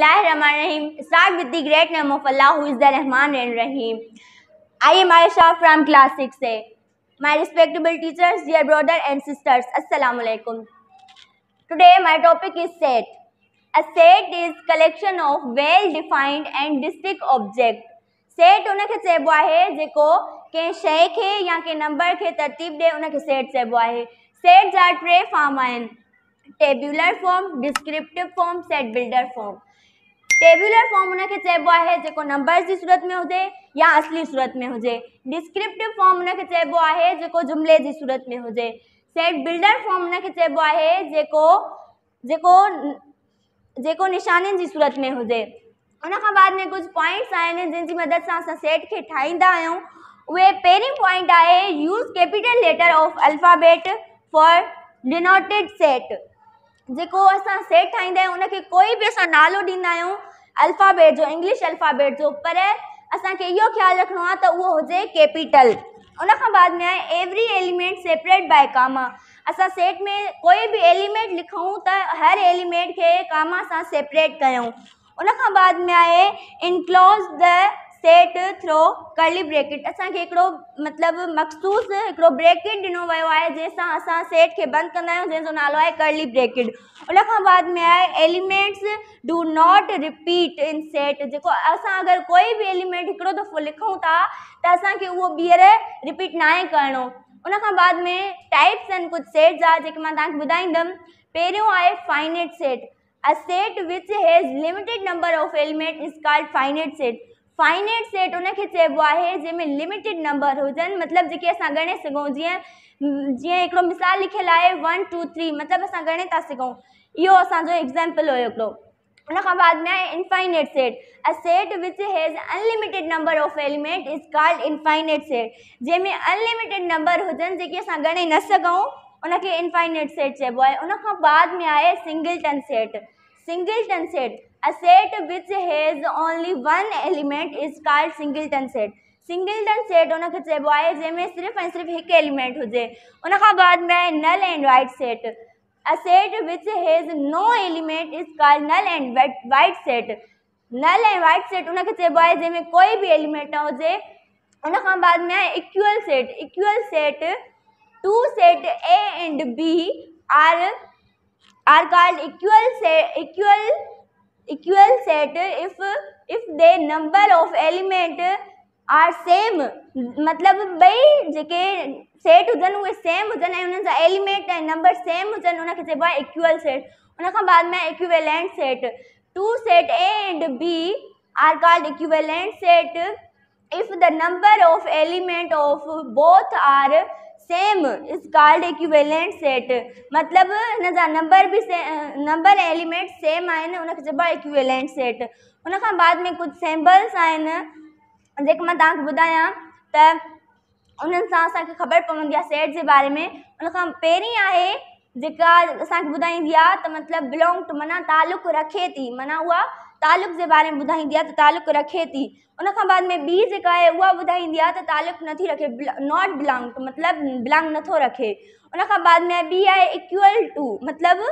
बिस्मिल्लाहिर्रहमानिर्रहीम collection of well defined and distinct object set उन चेबो कें नंबर के तरतीब दे सेट चेबो फॉर्म आन tabular form descriptive form set builder form tabular form हुनखे चइबो आहे जेको नंबर्स की सूरत में हो या असली सूरत में हुजे डिस्क्रिप्टिव फॉर्म हुनखे चइबो जुमले की सूरत में हो सेट बिल्डर फॉर्म उन चइबो आहे जेको जेको सूरत में हो उन बाद में कुछ पॉइंट्स आहिनि जिनकी मदद से अस सेट के ठाईंदा वे उहे पॉइंट है use capital letter of alphabet for denoted set जो असां सेट ठाहींदा कोई भी अस नालो ॾींदा अल्फ़ाबेट जो इंग्लिश अल्फ़ाबेट जो पर असो ख्याल रखो ख़्यालु रखिणो कैपिटल उन बाद में आए every element separate by comma असां सेट में कोई भी एलिमेंट लिखूँ त हर एलिमेंट के कामा से सेपरेट क्यों उन बाद में आए enclose the set through curly bracket असो मतलब मखसूस ब्रेकेट ॾिनो वो है जैसा असां सेट खे बंदि कंदा आहियूं नालो है कर्ली ब्रेकेट उन बाद में आहे elements do not repeat in set जो अस अगर कोई भी एलिमेंट एक दफ़ो लिखूं था त असांखे उहो रिपीट ना करो उन बाद में टाइप्स आहिनि कुझु सेट्स आहे जेके मां finite set a set which has limited number of element is called finite set finite set उन खे है जैमें लिमिटेड नंबर हुजनि मतलब जेके अस गणे सघूं जीअं जीअं हिकिड़ो मिसाल लिखल है वन टू थ्री मतलब अस ॻणे था सघूं इहो एग्ज़ाम्पल हुयो हिकिड़ो उन बाद में आहे infinite set a set which has unlimited number of element is called infinite set जैमें अनलिमिटेड नंबर हुजनि जी अस ॻणे न सघूं इनफाइनेट सेट चब है उन बाद में आहे singleton set singleton set a set which has only one element is called singleton set singleton set उन चब है जैमें सिर्फ ऐं सिर्फ एक एलिमेंट हुजे उन बाद में null and void set a set which has no element is called null and void set null and void set उन चब है जैमें कोई भी एलिमेंट न हो उन बाद में आहे equal set equal set two set A and B are are called equal set equal equal set if if they number of element are same मतलब बई जो सेट हुजन उहे सेम हुजन जा एलिमेंट नंबर सेम हुजन उनखे चइबो आहे इक्वल सेट उन बाद में equivalent set two set A and B are called equivalent set if the number of element of both are same is called equivalent set मतिलबु हिन जा नंबर बि से नंबर एलिमेंट सेम आहिनि उनखे चइबो आहे एक्वुवेलेंट सेट उनखां बाद में कुझु सैम्बल्स आहिनि जेके मां तव्हांखे ॿुधायां त उन्हनि सां असांखे ख़बर पवंदी आहे सेट जे बारे में उन खां पहिरीं आहे जेका असांखे ॿुधाईंदी आहे त मतिलबु बिलोंग टू माना तालुक रखे थी माना उहा तालुक जे बारे में ॿुधाईंदी आहे त तालुक रखे थी उन खां बाद में ॿी जेका आहे उहा ॿुधाईंदी आहे त तालुक नथी रखे नॉट बिलोंग टू मतिलबु बिलोंग नथो रखे उन खां बाद में ॿी आहे इक्वल टू मतिलबु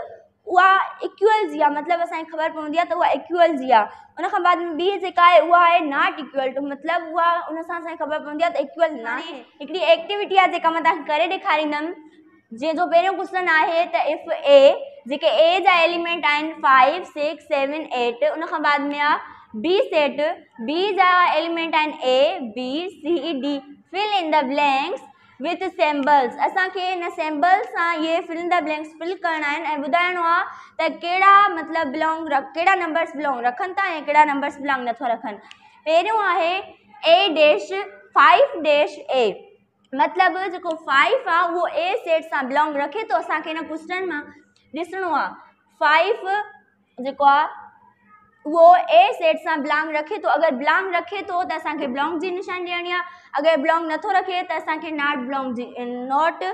उहा इक्वल जी आहे मतिलबु असांखे ख़बर पवंदी आहे त उहा इक्वल जी आहे उन खां बाद में ॿी जेका आहे उहा आहे नॉट इक्वल टू मतिलबु उहा उन सां असांखे ख़बर पवंदी आहे त इक्वल नाहे हिकिड़ी एक्टिविटी आहे जेका मां तव्हांखे करे ॾेखारींदमि जो पहिरियों क्वेश्चन आहे त इफ ए जेके ए जा एलिमेंट आहिनि फाइव सिक्स सेवन एट उन खां बाद में आहे बी सेट बी जा एलिमेंट आहिनि A B C D fill in the blanks with symbols असांखे हिन सेम्बल्स सां इहे fill in the blanks fill करना आहिनि ऐं ॿुधाइणो आहे त कहिड़ा मतिलबु बिलोंग र कहिड़ा नंबर्स बिलोंग रखनि था ऐं कहिड़ा बिलोंग बिलोंग्ग रखन रखनि पहिरियों आहे A dash five dash A मतिलबु जेको फाइफ आहे उहो ए सेट सां बिलोंग रखे थो असांखे हिन क्वेश्चन मां ॾिसणो आहे फाइफ जेको आहे उहो ए सेट सां बिलोंग रखे थो अगरि बिलोंग रखे थो त असांखे बिलोंग जी निशानी ॾियणी आहे अगरि बिलोंग नथो रखे त असांखे not belong G not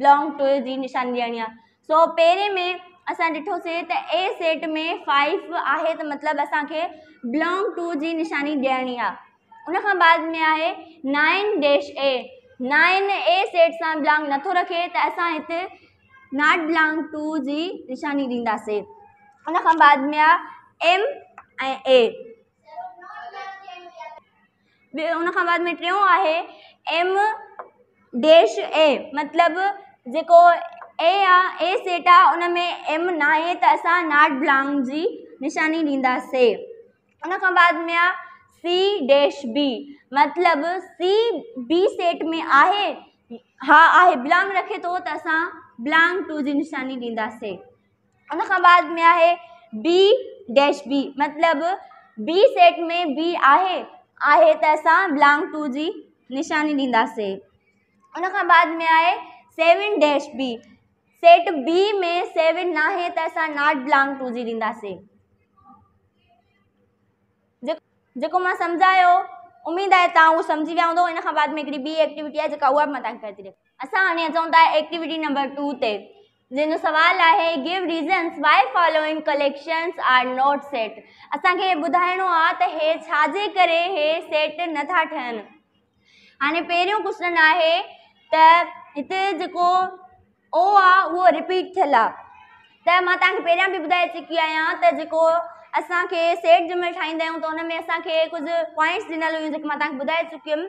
belong to G निशानी ॾियणी आहे सो पहिरें में असां ॾिठोसीं त ए सेट में फाइफ आहे त मतिलबु असांखे बिलोंग टू जी निशानी ॾियणी आहे उनखां बाद में आहे nine dash A nine A set सां ब्लांग नथो रखे त असां हिते नॉट बिलोंग टू जी निशानी ॾींदासीं उन खां बाद में आहे एम ऐं एन खां बाद में टियों आहे एम डेश ए मतिलब जेको ए आहे ए सेट आहे उन में एम नाहे त असां नॉट बिलोंग जी निशानी ॾींदासीं उन खां बाद में आहे सी डैश बी मतलब सी बी सेट में आहे हाँ आहे बिलोंग रखे तो त बिलोंग टू जी निशानी ॾींदासीं उन बाद में आहे बी डैश बी मतलब बी सेट में बी आहे आहे तो असां बिलोंग टू जी निशानी ॾींदासीं उन बाद में आहे seven dash B set B में सेवन है तो असां नॉट बिलोंग टू जी ॾींदासीं जेको मां सम्झायो उमेदु आहे तव्हां उहो समुझी विया हूंदो इन खां हिकिड़ी ॿी एक्टिविटी आहे जेका उहा बि मां तव्हांखे पहुची ॾियां असां हाणे अचूं था एक्टिविटी नंबर टू ते जंहिंजो सुवालु आहे give reasons why following collections are not set असांखे ॿुधाइणो आहे त इहे छाजे करे इहे सेट नथा ठहनि हाणे पहिरियों आहे त हिते जेको ओ आहे उहो रिपीट थियल आहे त मां तव्हांखे पहिरियां बि ॿुधाए चुकी आहियां त जेको असट सेट जंहिंमहिल ठाहींदा आहियूं त पॉइंट्स ॾिनल हुई जो मां तव्हांखे ॿुधाए चुकी हुअमि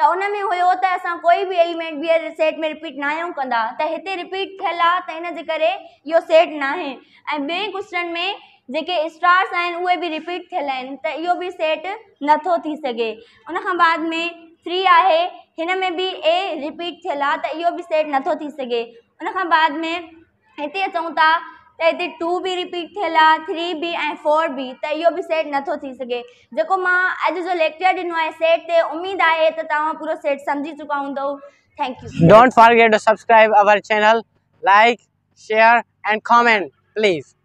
त उन में हुयो त कोई बि एलिमेंट ॿीहर सेट में रिपीट ना आहियूं कंदा त रिपीट थियल आहे त हिन जे सेट न आहे क्वेश्चन में जो स्टार्स आहिनि उहे रिपीट थियल आहिनि त इहो सेट नथो थी सघे बाद में थ्री है इनमें भी ए रिपीट थियल आ त इहो बि सेट नथो थी सघे बाद में इतने अचूं था त हिते टू बि रिपीट थे थ्री बि ऐं फोर बि तो यो भी सेट नथो थी सघे जेको जो लेक्चर ॾिनो आहे सेट ते उमेद आहे त तव्हां पूरो सेट सम्झी चुका हूंदव thank you don't forget to subscribe our channel like share and comment please